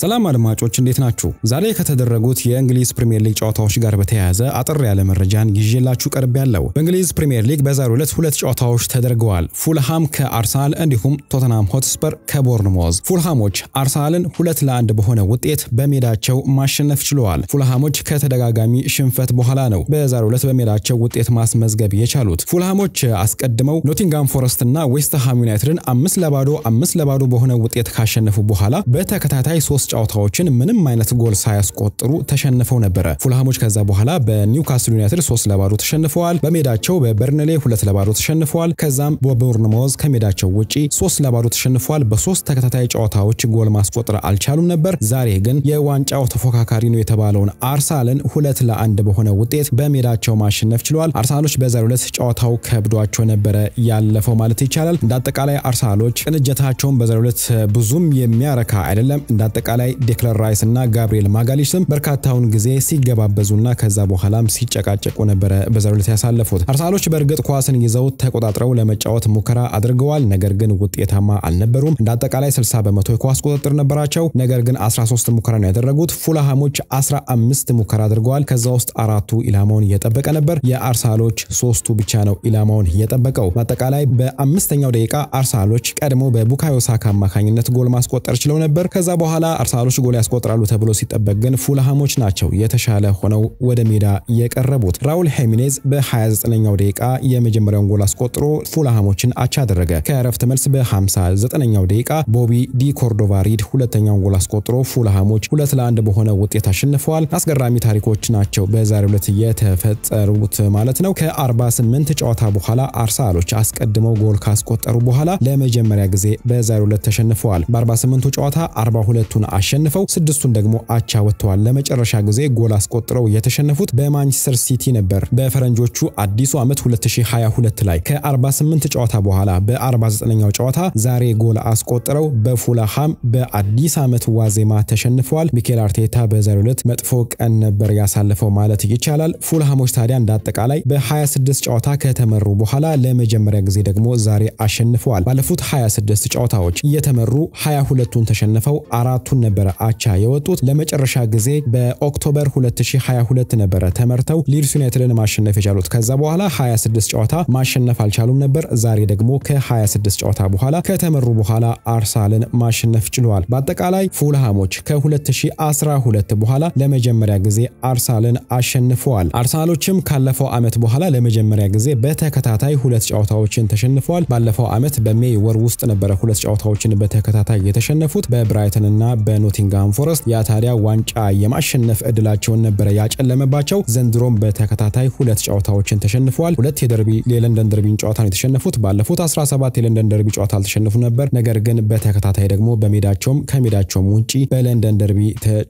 ሰላም አድማጮች እንዴት ናችሁ? ዛሬ ከተደረጉት የእንግሊዝ ፕሪምየር ሊግ ጨዋታዎች ጋር በተያያዘ አጠር ያለ መረጃን ይዤላችሁ ቀርብ ያለው። በእንግሊዝ ፕሪምየር ሊግ በዛሬው ዕለት ሁለት ጨዋታዎች ተደርገዋል። ፉልሃም ከአርሰናል እንዲሁም ቶተናም ሆትስፐር ከቦርንሞዝ። ፉልሃሞች አርሰናልን ሁለት ለአንድ በሆነ ውጤት በሜዳቸው ማሸነፍ ችለዋል። ፉልሃሞች ከተደጋጋሚ ሽንፈት በኋላ ነው በዛሬው ዕለት በሜዳቸው ውጤት ማስመዝገብ የቻሉት። ፉልሃሞች አስቀድመው ኖቲንጋም ፎረስት እና ዌስትሃም ዩናይትድን አምስት ለባዶ አምስት ለባዶ በሆነ ውጤት ካሸነፉ በኋላ በተከታታይ ሶስት ጨዋታዎችን ምንም አይነት ጎል ሳያስቆጥሩ ተሸንፈው ነበረ። ፉልሃሞች ከዛ በኋላ በኒውካስል ዩናይትድ 3 ለባዶ ተሸንፈዋል። በሜዳቸው በበርንሌ 2 ለባዶ ተሸንፈዋል። ከዛም በቦርንማውዝ ከሜዳቸው ውጪ 3 ለባዶ ተሸንፈዋል። በሶስት ተከታታይ ጨዋታዎች ጎል ማስቆጠር አልቻሉም ነበር። ዛሬ ግን የዋንጫው ተፎካካሪ ነው የተባለውን አርሰናልን ሁለት ለአንድ በሆነ ውጤት በሜዳቸው ማሸነፍ ችለዋል። አርሰናሎች በዛሬው ዕለት ጨዋታው ከብዷቸው ነበረ ያለፈው ማለት ይቻላል። እንደ አጠቃላይ አርሰናሎች ቅንጀታቸውን በዛሬው ዕለት ብዙም የሚያረካ አይደለም። እንደ አጠቃላይ ላይ ዴክለር ራይስ እና ጋብሪኤል ማጋሊሽ ስም በርካታውን ጊዜ ሲገባበዙና ከዛ በኋላም ሲጨቃጨቁ ነበረ በዛሬው ያሳለፉት። አርሰናሎች በእርግጥ ኳስን ይዘው ተቆጣጥረው ለመጫወት ሙከራ አድርገዋል፣ ነገር ግን ውጤታማ አልነበሩም። እንደ አጠቃላይ 60 በመቶ የኳስ ቁጥጥር ነበራቸው፣ ነገር ግን 13 ሙከራ ነው ያደረጉት። ፉላሃሞች 15 ሙከራ አድርገዋል። ከዛ ውስጥ አራቱ ኢላማውን እየጠበቀ ነበር። የአርሰናሎች ሶስቱ ብቻ ነው ኢላማውን የጠበቀው። በአጠቃላይ በአምስተኛው ደቂቃ አርሰናሎች ቀድሞ በቡካዮ ሳካ አማካኝነት ጎል ማስቆጠር ችለው ነበር። ከዛ በኋላ አርሰናሎች ጎል ያስቆጥራሉ ተብሎ ሲጠበቅ ግን ፉልሃሞች ናቸው የተሻለ ሆነው ወደ ሜዳ የቀረቡት። ራውል ሄሚኔዝ በ29ኛው ደቂቃ የመጀመሪያውን ጎል አስቆጥሮ ፉልሃሞችን አቻ አደረገ። ከእረፍት መልስ በ59ኛው ደቂቃ ቦቢ ዲ ኮርዶቫ ሪድ ሁለተኛውን ጎል አስቆጥሮ ፉልሃሞች ሁለት ለአንድ በሆነ ውጤት አሸንፈዋል። አስገራሚ ታሪኮች ናቸው በዛሬው ዕለት የተፈጠሩት ማለት ነው። ከ48 ጨዋታ በኋላ አርሰናሎች አስቀድመው ጎል ካስቆጠሩ በኋላ ለመጀመሪያ ጊዜ በዛሬው ዕለት ተሸንፈዋል። በ48ቱ ጨዋታ 42ቱን አሸንፈው ስድስቱን ደግሞ አቻ ወጥተዋል። ለመጨረሻ ጊዜ ጎል አስቆጥረው የተሸነፉት በማንቸስተር ሲቲ ነበር በፈረንጆቹ አዲሱ ዓመት 2022 ላይ ከ48 ጨዋታ በኋላ በ49ኛው ጨዋታ ዛሬ ጎል አስቆጥረው በፉላሃም በአዲስ ዓመት ዋዜማ ተሸንፈዋል። ሚኬል አርቴታ በዛሬው ዕለት መጥፎ ቀን ነበር ያሳለፈው ማለት ይቻላል። ፉልሃሞች ታዲያ እንደ አጠቃላይ በ26 ጨዋታ ከተመሩ በኋላ ለመጀመሪያ ጊዜ ደግሞ ዛሬ አሸንፈዋል። ባለፉት 26 ጨዋታዎች እየተመሩ 22ቱን ተሸንፈው አራቱን ነበረ አቻ የወጡት። ለመጨረሻ ጊዜ በኦክቶበር 2022 ነበረ ተመርተው ሊድስ ዩናይትድን ማሸነፍ የቻሉት። ከዛ በኋላ 26 ጨዋታ ማሸነፍ አልቻሉም ነበር። ዛሬ ደግሞ ከ26 ጨዋታ በኋላ ከተመሩ በኋላ አርሰናልን ማሸነፍ ችለዋል። በአጠቃላይ ፉልሃሞች ከ2012 በኋላ ለመጀመሪያ ጊዜ አርሰናልን አሸንፈዋል። አርሰናሎችም ካለፈው ዓመት በኋላ ለመጀመሪያ ጊዜ በተከታታይ ሁለት ጨዋታዎችን ተሸንፈዋል። ባለፈው ዓመት በሜይ ወር ውስጥ ነበረ ሁለት ጨዋታዎችን በተከታታይ የተሸነፉት በብራይተን እና በ ከኖቲንግሃም ፎረስት። ያ ታዲያ ዋንጫ የማሸነፍ እድላቸውን ነበረ ያጨለመባቸው። ዘንድሮም በተከታታይ ሁለት ጨዋታዎችን ተሸንፈዋል። ሁለት የደርቢ የለንደን ደርቢን ጨዋታ ነው የተሸነፉት። ባለፉት 17 የለንደን ደርቢ ጨዋታ አልተሸነፉ ነበር። ነገር ግን በተከታታይ ደግሞ በሜዳቸውም ከሜዳቸውም ውጪ በለንደን ደርቢ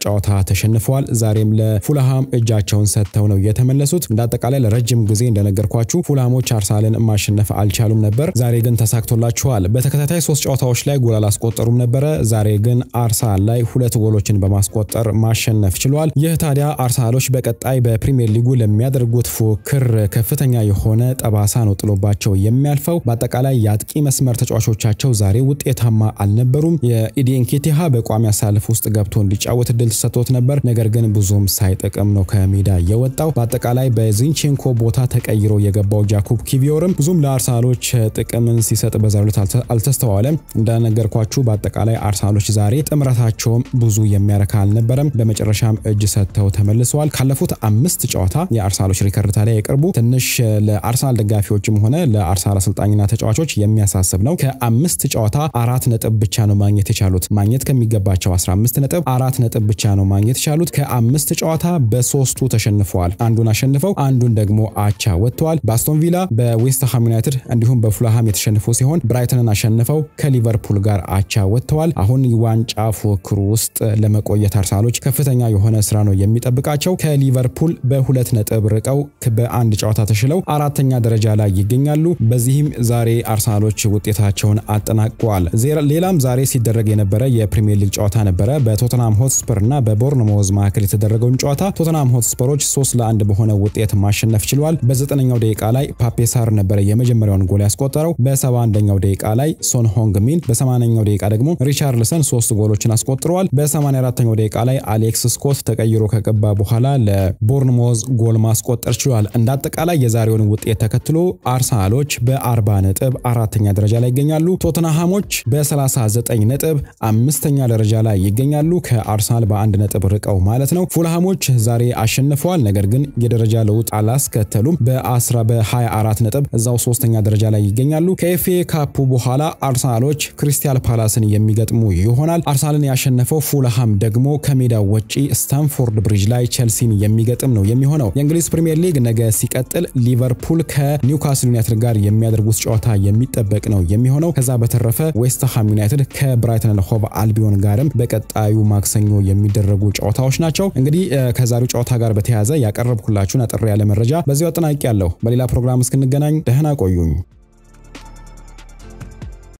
ጨዋታ ተሸንፈዋል። ዛሬም ለፉልሃም እጃቸውን ሰጥተው ነው የተመለሱት። እንዳጠቃላይ ለረጅም ጊዜ እንደነገርኳችሁ ፉልሃሞች አርሰናልን ማሸነፍ አልቻሉም ነበር። ዛሬ ግን ተሳክቶላችኋል። በተከታታይ ሶስት ጨዋታዎች ላይ ጎል አላስቆጠሩም ነበረ። ዛሬ ግን አርሰናል ላይ ላይ ሁለት ጎሎችን በማስቆጠር ማሸነፍ ችሏል። ይህ ታዲያ አርሰናሎች በቀጣይ በፕሪምየር ሊጉ ለሚያደርጉት ፉክክር ከፍተኛ የሆነ ጠባሳ ነው ጥሎባቸው የሚያልፈው። በአጠቃላይ የአጥቂ መስመር ተጫዋቾቻቸው ዛሬ ውጤታማ አልነበሩም። የኢዲን ኬቲሃ በቋሚ አሳልፍ ውስጥ ገብቶ እንዲጫወት እድል ተሰጥቶት ነበር፣ ነገር ግን ብዙም ሳይጠቅም ነው ከሜዳ የወጣው። በአጠቃላይ በዚንቼንኮ ቦታ ተቀይሮ የገባው ጃኩብ ኪቪዮርም ብዙም ለአርሰናሎች ጥቅምን ሲሰጥ በዛሬው ዕለት አልተስተዋለም። እንደነገርኳችሁ በአጠቃላይ አርሰናሎች ዛሬ ጥምረታቸው ጨዋታቸውም ብዙ የሚያረካ አልነበረም። በመጨረሻም እጅ ሰጥተው ተመልሰዋል። ካለፉት አምስት ጨዋታ የአርሰናሎች ሪከርድ ታዲያ የቅርቡ ትንሽ ለአርሰናል ደጋፊዎችም ሆነ ለአርሰናል አሰልጣኝና ተጫዋቾች የሚያሳስብ ነው። ከአምስት ጨዋታ አራት ነጥብ ብቻ ነው ማግኘት የቻሉት። ማግኘት ከሚገባቸው 15 ነጥብ አራት ነጥብ ብቻ ነው ማግኘት የቻሉት። ከአምስት ጨዋታ በሶስቱ ተሸንፈዋል። አንዱን አሸንፈው አንዱን ደግሞ አቻ ወጥተዋል። በአስቶን ቪላ፣ በዌስትሃም ዩናይትድ እንዲሁም በፉላሃም የተሸነፉ ሲሆን ብራይተንን አሸንፈው ከሊቨርፑል ጋር አቻ ወጥተዋል። አሁን ዋንጫ ፉክክሩ ፉክክሩ ውስጥ ለመቆየት አርሰናሎች ከፍተኛ የሆነ ስራ ነው የሚጠብቃቸው። ከሊቨርፑል በሁለት ነጥብ ርቀው በአንድ ጨዋታ ተሽለው አራተኛ ደረጃ ላይ ይገኛሉ። በዚህም ዛሬ አርሰናሎች ውጤታቸውን አጠናቀዋል። ሌላም ዛሬ ሲደረግ የነበረ የፕሪሚየር ሊግ ጨዋታ ነበረ። በቶተናም ሆትስፐር እና በቦርንሞዝ መካከል የተደረገውን ጨዋታ ቶተናም ሆትስፐሮች ሶስት ለአንድ በሆነ ውጤት ማሸነፍ ችለዋል። በዘጠነኛው ደቂቃ ላይ ፓፔሳር ነበረ የመጀመሪያውን ጎል ያስቆጠረው። በሰባ አንደኛው ደቂቃ ላይ ሶን ሆንግ ሚን፣ በሰማንያኛው ደቂቃ ደግሞ ሪቻርልሰን ሶስት ጎሎችን አስቆጠ አስቆጥረዋል። በ84ኛው ደቂቃ ላይ አሌክስ ስኮት ተቀይሮ ከገባ በኋላ ለቦርንሞዝ ጎል ማስቆጠር ችሏል። እንደ አጠቃላይ የዛሬውን ውጤት ተከትሎ አርሰናሎች በ40 ነጥብ አራተኛ ደረጃ ላይ ይገኛሉ። ቶተናሃሞች በ39 ነጥብ አምስተኛ ደረጃ ላይ ይገኛሉ። ከአርሰናል በአንድ ነጥብ ርቀው ማለት ነው። ፉልሃሞች ዛሬ አሸንፈዋል፣ ነገር ግን የደረጃ ለውጥ አላስከተሉም። በ10 በ24 ነጥብ እዛው ሶስተኛ ደረጃ ላይ ይገኛሉ። ከኤፍኤ ካፑ በኋላ አርሰናሎች ክሪስታል ፓላስን የሚገጥሙ ይሆናል። አርሰናልን ያሸ ያሸነፈው ፉልሃም ደግሞ ከሜዳው ውጪ ስታንፎርድ ብሪጅ ላይ ቸልሲን የሚገጥም ነው የሚሆነው። የእንግሊዝ ፕሪምየር ሊግ ነገ ሲቀጥል ሊቨርፑል ከኒውካስል ዩናይትድ ጋር የሚያደርጉት ጨዋታ የሚጠበቅ ነው የሚሆነው። ከዛ በተረፈ ዌስትሃም ዩናይትድ ከብራይተን ሆቭ አልቢዮን ጋርም በቀጣዩ ማክሰኞ የሚደረጉ ጨዋታዎች ናቸው። እንግዲህ ከዛሬው ጨዋታ ጋር በተያያዘ ያቀረብኩላችሁን አጠር ያለ መረጃ በዚሁ አጠናቂ ያለው። በሌላ ፕሮግራም እስክንገናኝ ደህና ቆዩኝ።